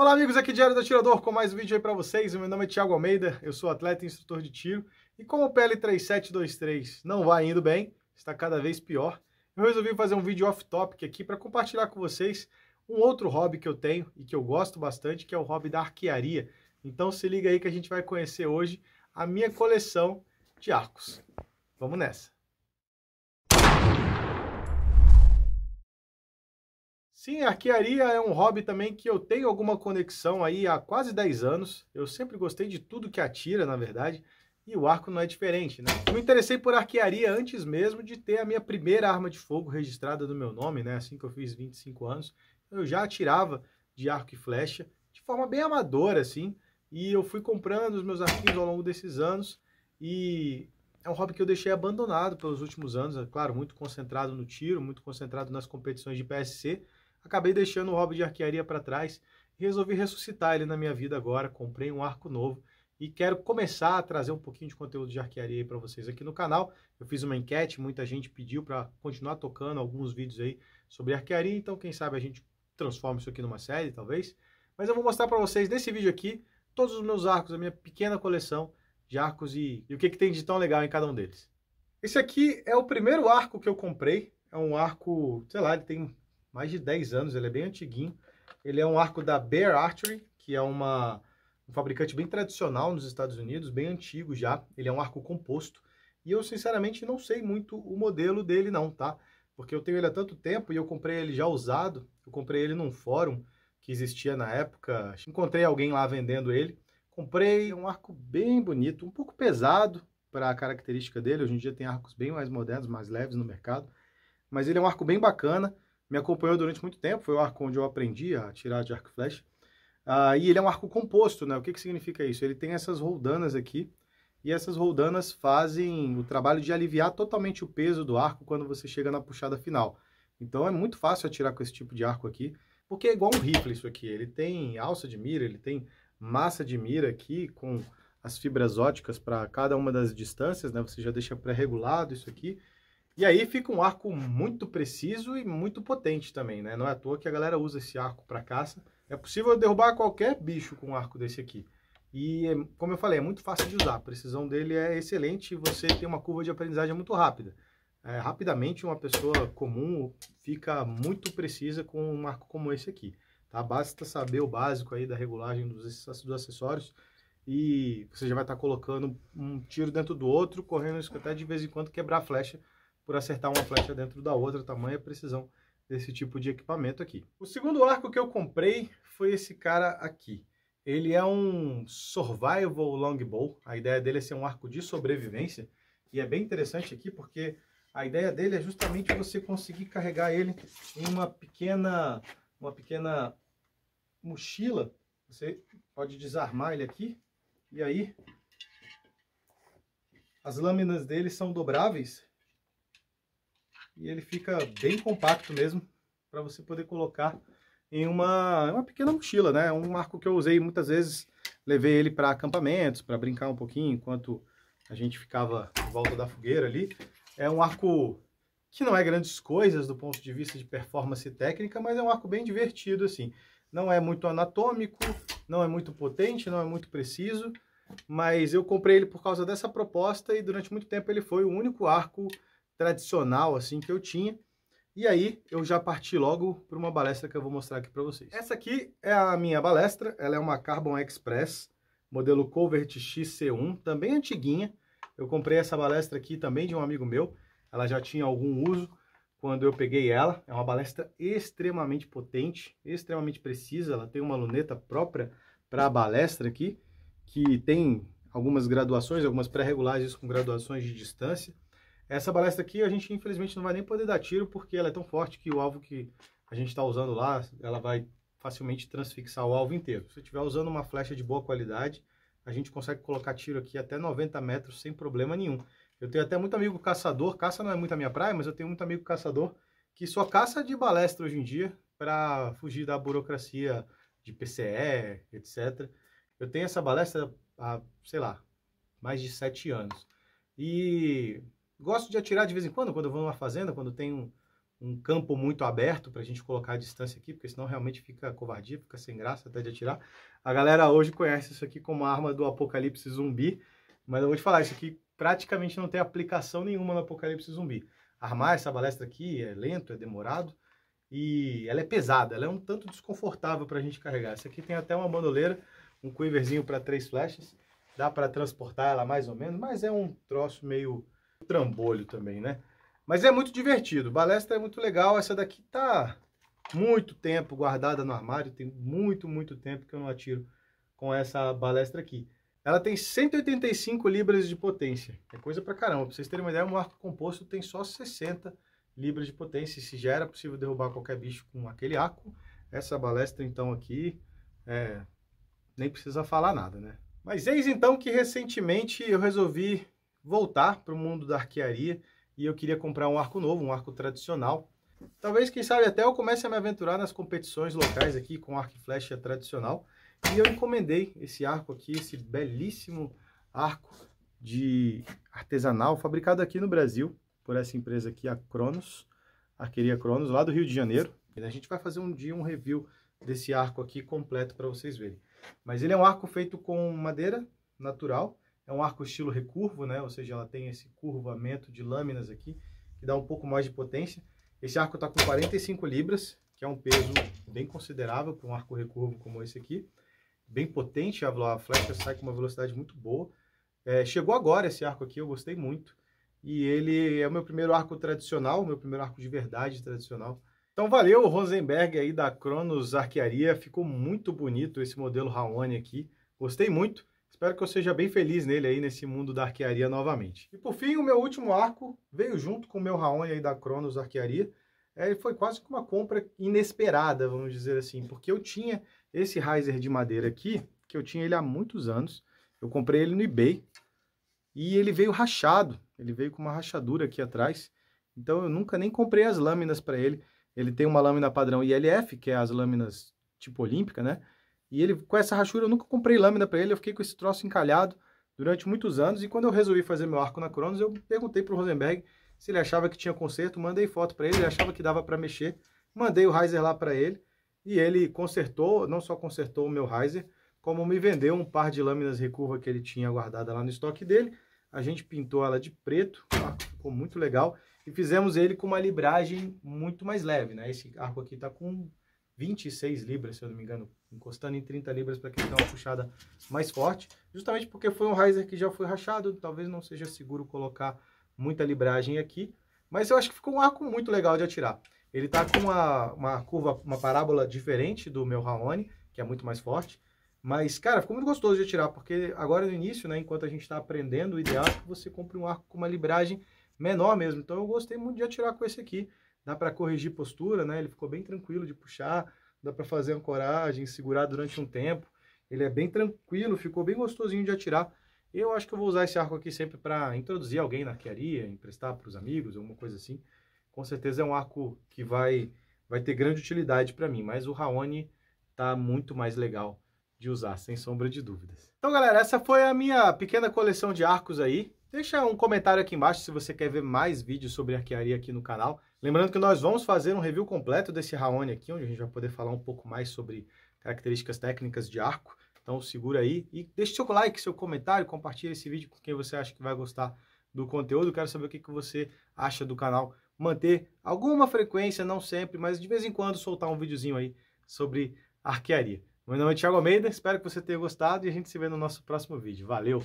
Olá, amigos, aqui é Diário do Atirador com mais um vídeo aí para vocês. meu nome é Thiago Almeida, eu sou atleta e instrutor de tiro. E como o PL3723 não vai indo bem, está cada vez pior, eu resolvi fazer um vídeo off-topic aqui para compartilhar com vocês um outro hobby que eu tenho e que eu gosto bastante, que é o hobby da arquearia. Então se liga aí que a gente vai conhecer hoje a minha coleção de arcos. Vamos nessa! Sim, arquearia é um hobby também que eu tenho alguma conexão aí há quase 10 anos. Eu sempre gostei de tudo que atira, na verdade, e o arco não é diferente, né? Eu me interessei por arquearia antes mesmo de ter a minha primeira arma de fogo registrada no meu nome, né? Assim que eu fiz 25 anos, eu já atirava de arco e flecha de forma bem amadora, assim. E eu fui comprando os meus arquivos ao longo desses anos e é um hobby que eu deixei abandonado pelos últimos anos, é claro, muito concentrado no tiro, muito concentrado nas competições de PSC, Acabei deixando o hobby de arquearia para trás e resolvi ressuscitar ele na minha vida agora. Comprei um arco novo e quero começar a trazer um pouquinho de conteúdo de arquearia para vocês aqui no canal. Eu fiz uma enquete, muita gente pediu para continuar tocando alguns vídeos aí sobre arquearia, então quem sabe a gente transforma isso aqui numa série, talvez. Mas eu vou mostrar para vocês nesse vídeo aqui todos os meus arcos, a minha pequena coleção de arcos e, e o que, que tem de tão legal em cada um deles. Esse aqui é o primeiro arco que eu comprei, é um arco, sei lá, ele tem mais de 10 anos, ele é bem antiguinho. Ele é um arco da Bear Archery, que é uma, um fabricante bem tradicional nos Estados Unidos, bem antigo já. Ele é um arco composto. E eu, sinceramente, não sei muito o modelo dele não, tá? Porque eu tenho ele há tanto tempo e eu comprei ele já usado. Eu comprei ele num fórum que existia na época. Encontrei alguém lá vendendo ele. Comprei é um arco bem bonito, um pouco pesado para a característica dele. Hoje em dia tem arcos bem mais modernos, mais leves no mercado. Mas ele é um arco bem bacana me acompanhou durante muito tempo, foi o arco onde eu aprendi a tirar de arco e flecha. Ah, e ele é um arco composto, né? O que, que significa isso? Ele tem essas roldanas aqui, e essas roldanas fazem o trabalho de aliviar totalmente o peso do arco quando você chega na puxada final. Então é muito fácil atirar com esse tipo de arco aqui, porque é igual um rifle isso aqui. Ele tem alça de mira, ele tem massa de mira aqui com as fibras óticas para cada uma das distâncias, né? Você já deixa pré-regulado isso aqui. E aí fica um arco muito preciso e muito potente também, né? Não é à toa que a galera usa esse arco para caça. É possível derrubar qualquer bicho com um arco desse aqui. E, como eu falei, é muito fácil de usar. A precisão dele é excelente e você tem uma curva de aprendizagem muito rápida. É, rapidamente, uma pessoa comum fica muito precisa com um arco como esse aqui. Tá? Basta saber o básico aí da regulagem dos, dos acessórios e você já vai estar tá colocando um tiro dentro do outro, correndo risco até de vez em quando quebrar a flecha por acertar uma flecha dentro da outra, tamanho e precisão desse tipo de equipamento aqui. O segundo arco que eu comprei foi esse cara aqui. Ele é um survival longbow, a ideia dele é ser um arco de sobrevivência, e é bem interessante aqui porque a ideia dele é justamente você conseguir carregar ele em uma pequena, uma pequena mochila. Você pode desarmar ele aqui e aí as lâminas dele são dobráveis e ele fica bem compacto mesmo para você poder colocar em uma, uma pequena mochila, né? Um arco que eu usei muitas vezes, levei ele para acampamentos, para brincar um pouquinho enquanto a gente ficava em volta da fogueira ali. É um arco que não é grandes coisas do ponto de vista de performance técnica, mas é um arco bem divertido assim. Não é muito anatômico, não é muito potente, não é muito preciso, mas eu comprei ele por causa dessa proposta e durante muito tempo ele foi o único arco tradicional assim que eu tinha. E aí eu já parti logo para uma balestra que eu vou mostrar aqui para vocês. Essa aqui é a minha balestra, ela é uma Carbon Express, modelo Covert XC1, também antiguinha. Eu comprei essa balestra aqui também de um amigo meu, ela já tinha algum uso quando eu peguei ela. É uma balestra extremamente potente, extremamente precisa, ela tem uma luneta própria para a balestra aqui, que tem algumas graduações, algumas pré-regulagens com graduações de distância. Essa balestra aqui a gente infelizmente não vai nem poder dar tiro porque ela é tão forte que o alvo que a gente está usando lá, ela vai facilmente transfixar o alvo inteiro. Se você estiver usando uma flecha de boa qualidade, a gente consegue colocar tiro aqui até 90 metros sem problema nenhum. Eu tenho até muito amigo caçador, caça não é muito a minha praia, mas eu tenho muito amigo caçador que só caça de balestra hoje em dia para fugir da burocracia de PCE, etc. Eu tenho essa balestra há, sei lá, mais de sete anos. E Gosto de atirar de vez em quando, quando eu vou numa fazenda, quando tem um, um campo muito aberto para a gente colocar a distância aqui, porque senão realmente fica covardia, fica sem graça até de atirar. A galera hoje conhece isso aqui como a arma do apocalipse zumbi, mas eu vou te falar, isso aqui praticamente não tem aplicação nenhuma no apocalipse zumbi. Armar essa balestra aqui é lento, é demorado e ela é pesada, ela é um tanto desconfortável para a gente carregar. Essa aqui tem até uma bandoleira, um quiverzinho para três flechas, dá para transportar ela mais ou menos, mas é um troço meio trambolho também, né? Mas é muito divertido. Balestra é muito legal. Essa daqui tá muito tempo guardada no armário. Tem muito, muito tempo que eu não atiro com essa balestra aqui. Ela tem 185 libras de potência. É coisa pra caramba. Pra vocês terem uma ideia, um arco composto tem só 60 libras de potência. Se já era possível derrubar qualquer bicho com aquele arco, essa balestra então aqui é... nem precisa falar nada, né? Mas eis então que recentemente eu resolvi voltar para o mundo da arquearia e eu queria comprar um arco novo, um arco tradicional. Talvez, quem sabe, até eu comece a me aventurar nas competições locais aqui com arco e flecha tradicional. E eu encomendei esse arco aqui, esse belíssimo arco de artesanal, fabricado aqui no Brasil, por essa empresa aqui, a Cronos, Arqueria Cronos, lá do Rio de Janeiro. E a gente vai fazer um dia um review desse arco aqui completo para vocês verem. Mas ele é um arco feito com madeira natural, é um arco estilo recurvo, né? Ou seja, ela tem esse curvamento de lâminas aqui, que dá um pouco mais de potência. Esse arco está com 45 libras, que é um peso bem considerável para um arco recurvo como esse aqui. Bem potente, a flecha sai com uma velocidade muito boa. É, chegou agora esse arco aqui, eu gostei muito. E ele é o meu primeiro arco tradicional, meu primeiro arco de verdade tradicional. Então valeu Rosenberg aí da Cronos Arquearia, ficou muito bonito esse modelo Raoni aqui, gostei muito. Espero que eu seja bem feliz nele aí, nesse mundo da arquearia novamente. E por fim, o meu último arco veio junto com o meu Raoni aí da Cronos Arquearia. É, foi quase que uma compra inesperada, vamos dizer assim, porque eu tinha esse riser de madeira aqui, que eu tinha ele há muitos anos. Eu comprei ele no eBay e ele veio rachado, ele veio com uma rachadura aqui atrás. Então eu nunca nem comprei as lâminas para ele. Ele tem uma lâmina padrão ILF, que é as lâminas tipo olímpica, né? E ele, com essa rachura, eu nunca comprei lâmina para ele, eu fiquei com esse troço encalhado durante muitos anos. E quando eu resolvi fazer meu arco na Cronos, eu perguntei para o Rosenberg se ele achava que tinha conserto, mandei foto para ele, ele achava que dava para mexer. Mandei o riser lá para ele e ele consertou, não só consertou o meu riser, como me vendeu um par de lâminas recurva que ele tinha guardada lá no estoque dele. A gente pintou ela de preto, ah, ficou muito legal. E fizemos ele com uma libragem muito mais leve, né? Esse arco aqui está com 26 libras, se eu não me engano, encostando em 30 libras para quem dê uma puxada mais forte, justamente porque foi um riser que já foi rachado, talvez não seja seguro colocar muita libragem aqui, mas eu acho que ficou um arco muito legal de atirar. Ele está com uma, uma curva, uma parábola diferente do meu Raoni, que é muito mais forte, mas, cara, ficou muito gostoso de atirar, porque agora no início, né, enquanto a gente está aprendendo, o ideal é que você compre um arco com uma libragem menor mesmo. Então eu gostei muito de atirar com esse aqui dá para corrigir postura, né? Ele ficou bem tranquilo de puxar, dá para fazer ancoragem, segurar durante um tempo. Ele é bem tranquilo, ficou bem gostosinho de atirar. Eu acho que eu vou usar esse arco aqui sempre para introduzir alguém na arquearia, emprestar para os amigos, alguma coisa assim. Com certeza é um arco que vai vai ter grande utilidade para mim, mas o Raoni tá muito mais legal de usar, sem sombra de dúvidas. Então, galera, essa foi a minha pequena coleção de arcos aí. Deixa um comentário aqui embaixo se você quer ver mais vídeos sobre arquearia aqui no canal. Lembrando que nós vamos fazer um review completo desse Raoni aqui, onde a gente vai poder falar um pouco mais sobre características técnicas de arco. Então segura aí e deixe seu like, seu comentário, compartilhe esse vídeo com quem você acha que vai gostar do conteúdo. Quero saber o que, você acha do canal. Manter alguma frequência, não sempre, mas de vez em quando soltar um videozinho aí sobre arquearia. Meu nome é Thiago Almeida, espero que você tenha gostado e a gente se vê no nosso próximo vídeo. Valeu!